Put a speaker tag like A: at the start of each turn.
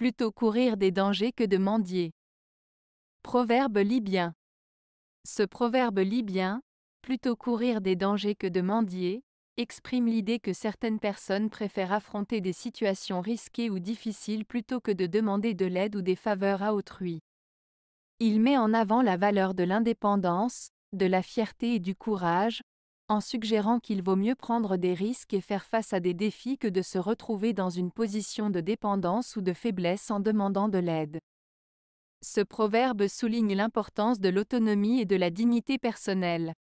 A: Plutôt courir des dangers que de mendier. Proverbe libyen. Ce proverbe libyen, plutôt courir des dangers que de mendier, exprime l'idée que certaines personnes préfèrent affronter des situations risquées ou difficiles plutôt que de demander de l'aide ou des faveurs à autrui. Il met en avant la valeur de l'indépendance, de la fierté et du courage, en suggérant qu'il vaut mieux prendre des risques et faire face à des défis que de se retrouver dans une position de dépendance ou de faiblesse en demandant de l'aide. Ce proverbe souligne l'importance de l'autonomie et de la dignité personnelle.